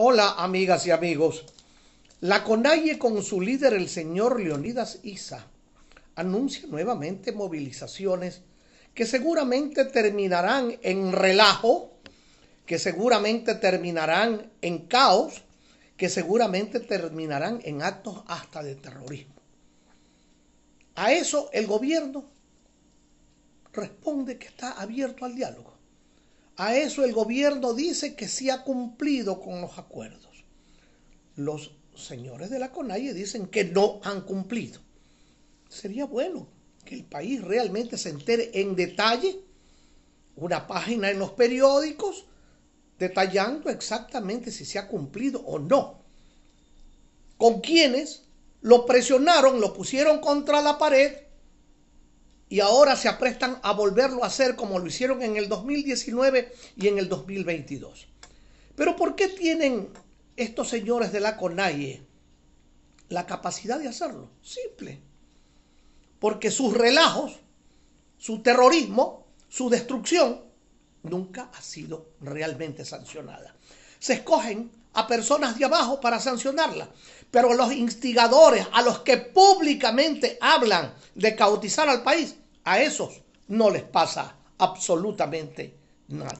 Hola amigas y amigos. La CONAIE con su líder el señor Leonidas Isa anuncia nuevamente movilizaciones que seguramente terminarán en relajo, que seguramente terminarán en caos, que seguramente terminarán en actos hasta de terrorismo. A eso el gobierno responde que está abierto al diálogo. A eso el gobierno dice que sí ha cumplido con los acuerdos. Los señores de la CONAIE dicen que no han cumplido. Sería bueno que el país realmente se entere en detalle, una página en los periódicos, detallando exactamente si se ha cumplido o no. Con quienes lo presionaron, lo pusieron contra la pared y ahora se aprestan a volverlo a hacer como lo hicieron en el 2019 y en el 2022. Pero ¿por qué tienen estos señores de la CONAIE la capacidad de hacerlo? Simple. Porque sus relajos, su terrorismo, su destrucción nunca ha sido realmente sancionada se escogen a personas de abajo para sancionarla, Pero los instigadores, a los que públicamente hablan de cautizar al país, a esos no les pasa absolutamente nada.